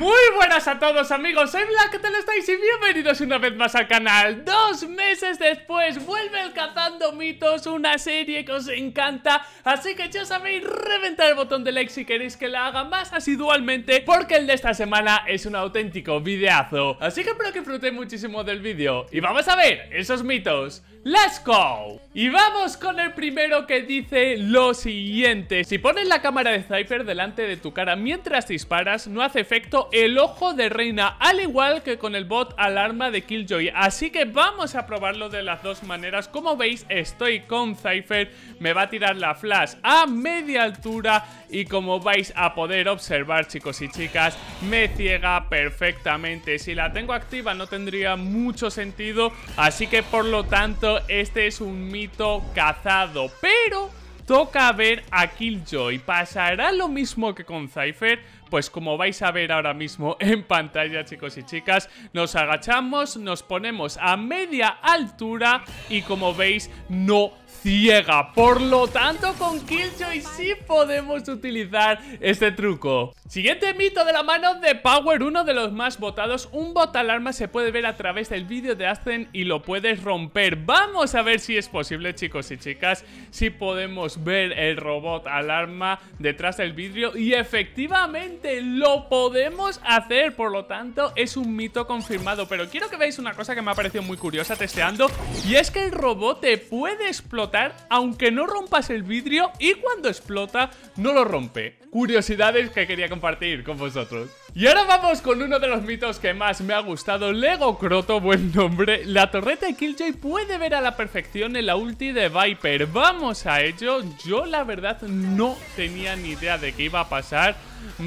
muy buenas a todos amigos, soy Black, ¿qué tal estáis? Y bienvenidos una vez más al canal Dos meses después vuelve el Cazando Mitos, una serie que os encanta Así que ya sabéis, reventar el botón de like si queréis que la haga más asidualmente Porque el de esta semana es un auténtico videazo Así que espero que disfrutéis muchísimo del vídeo Y vamos a ver esos mitos ¡Let's go! Y vamos con el primero que dice lo siguiente Si pones la cámara de Cypher delante de tu cara mientras disparas, no hace efecto el ojo ojo de reina, al igual que con el bot alarma de Killjoy. Así que vamos a probarlo de las dos maneras. Como veis, estoy con Cypher, me va a tirar la flash a media altura y como vais a poder observar, chicos y chicas, me ciega perfectamente. Si la tengo activa no tendría mucho sentido, así que por lo tanto este es un mito cazado. Pero toca ver a Killjoy. Pasará lo mismo que con Cypher, pues como vais a ver ahora mismo en pantalla, chicos y chicas, nos agachamos, nos ponemos a media altura y como veis no ciega. Por lo tanto, con Killjoy sí podemos utilizar este truco. Siguiente mito de la mano de Power, uno de los más votados. Un bot alarma se puede ver a través del vídeo de Ascen y lo puedes romper. Vamos a ver si es posible, chicos y chicas, si podemos ver el robot alarma detrás del vidrio. Y efectivamente lo podemos hacer, por lo tanto es un mito confirmado. Pero quiero que veáis una cosa que me ha parecido muy curiosa testeando. Y es que el robot te puede explotar aunque no rompas el vidrio y cuando explota no lo rompe. Curiosidades que quería compartir compartir con vosotros. Y ahora vamos con uno de los mitos que más me ha gustado, Lego Croto, buen nombre. La torreta de Killjoy puede ver a la perfección en la ulti de Viper. Vamos a ello. Yo la verdad no tenía ni idea de qué iba a pasar.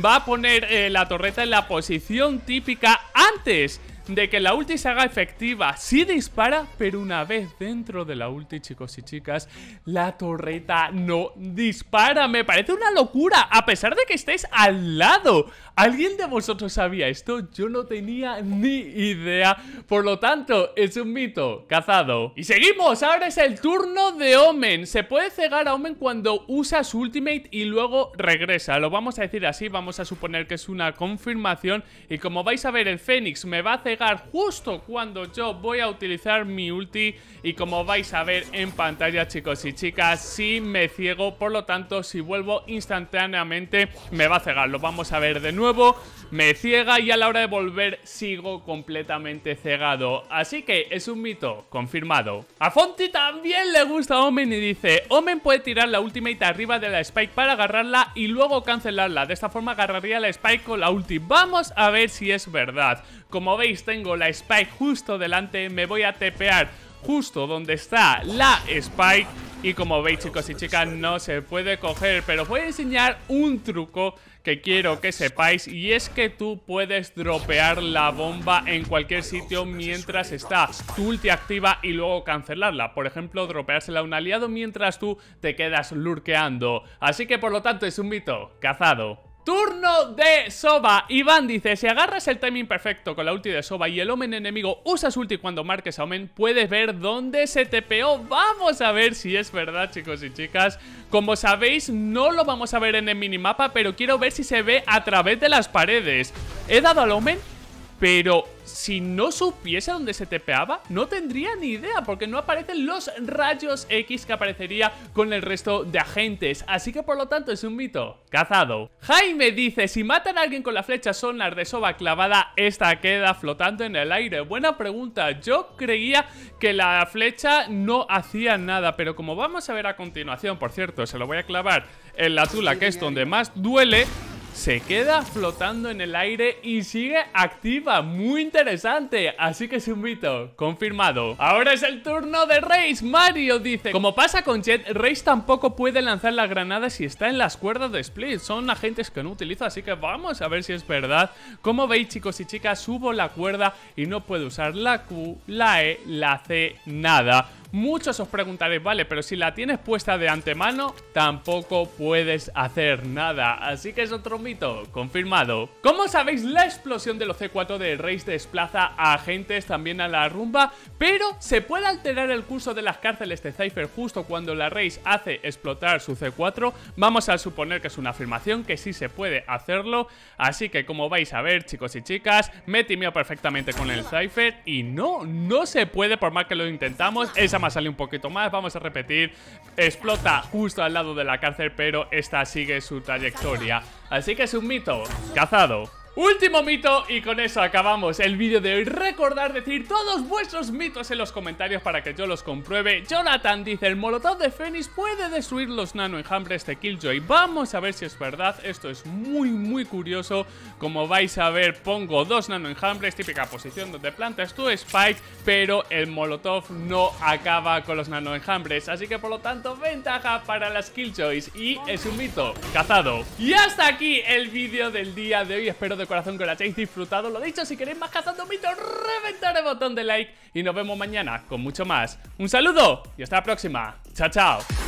Va a poner eh, la torreta en la posición típica antes de que la ulti se haga efectiva. Sí dispara, pero una vez dentro de la ulti, chicos y chicas, la torreta no dispara. Me parece una locura, a pesar de que estéis al lado. ¿Alguien de vosotros sabía esto? Yo no tenía ni idea. Por lo tanto, es un mito. Cazado. Y seguimos. Ahora es el turno de Omen. Se puede cegar a Omen cuando usa su ultimate y luego regresa. Lo vamos a decir así. Vamos a suponer que es una confirmación. Y como vais a ver, el Fénix me va a cegar justo cuando yo voy a utilizar mi ulti. Y como vais a ver en pantalla, chicos y chicas, si sí me ciego. Por lo tanto, si vuelvo instantáneamente, me va a cegar. Lo vamos a ver de nuevo nuevo me ciega y a la hora de volver sigo completamente cegado. Así que es un mito, confirmado. A Fonti también le gusta Omen y dice, Omen puede tirar la ultimate arriba de la Spike para agarrarla y luego cancelarla. De esta forma agarraría la Spike con la ulti. Vamos a ver si es verdad. Como veis tengo la Spike justo delante, me voy a tepear justo donde está la Spike y como veis chicos y chicas no se puede coger Pero voy a enseñar un truco que quiero que sepáis Y es que tú puedes dropear la bomba en cualquier sitio mientras está Tu ulti activa y luego cancelarla Por ejemplo, dropeársela a un aliado mientras tú te quedas lurkeando Así que por lo tanto es un mito, cazado Turno de Soba. Iván dice, si agarras el timing perfecto con la ulti de Soba y el Omen enemigo usas ulti cuando marques a Omen, puedes ver dónde se tepeó. Vamos a ver si es verdad, chicos y chicas. Como sabéis, no lo vamos a ver en el minimapa, pero quiero ver si se ve a través de las paredes. He dado al Omen, pero si no supiese dónde se tepeaba, no tendría ni idea porque no aparecen los rayos X que aparecería con el resto de agentes, así que por lo tanto es un mito. Cazado. Jaime dice, si matan a alguien con la flecha sonar de soba clavada, esta queda flotando en el aire. Buena pregunta, yo creía que la flecha no hacía nada, pero como vamos a ver a continuación, por cierto, se lo voy a clavar en la tula que es donde más duele, se queda flotando en el aire y sigue activa, muy interesante, así que es un mito, confirmado. Ahora es el turno de Reis, Mario dice, como pasa con Jet, Reis tampoco puede lanzar la granada si está en las cuerdas de Split, son agentes que no utilizo, así que vamos a ver si es verdad. Como veis chicos y chicas, subo la cuerda y no puedo usar la Q, la E, la C, nada. Muchos os preguntaréis, vale, pero si la tienes puesta de antemano, tampoco puedes hacer nada. Así que es otro mito, confirmado. Como sabéis, la explosión de los C4 de Reis desplaza a agentes también a la rumba, pero se puede alterar el curso de las cárceles de Cypher justo cuando la Reis hace explotar su C4. Vamos a suponer que es una afirmación, que sí se puede hacerlo. Así que como vais a ver, chicos y chicas, me timio perfectamente con el Cypher y no, no se puede por más que lo intentamos. Esa sale un poquito más, vamos a repetir. Explota justo al lado de la cárcel, pero esta sigue su trayectoria. Así que es un mito. Cazado. Último mito y con eso acabamos el vídeo de hoy. recordar decir todos vuestros mitos en los comentarios para que yo los compruebe. Jonathan dice, el molotov de Fénix puede destruir los nano enjambres de Killjoy. Vamos a ver si es verdad, esto es muy muy curioso. Como vais a ver, pongo dos nano enjambres, típica posición donde plantas tu Spike, pero el molotov no acaba con los nano enjambres. Así que por lo tanto, ventaja para las Killjoys y es un mito cazado. Y hasta aquí el vídeo del día de hoy, espero de corazón que la hayáis disfrutado. Lo dicho, si queréis más cazando mitos, reventar el botón de like y nos vemos mañana con mucho más. Un saludo y hasta la próxima. Chao, chao.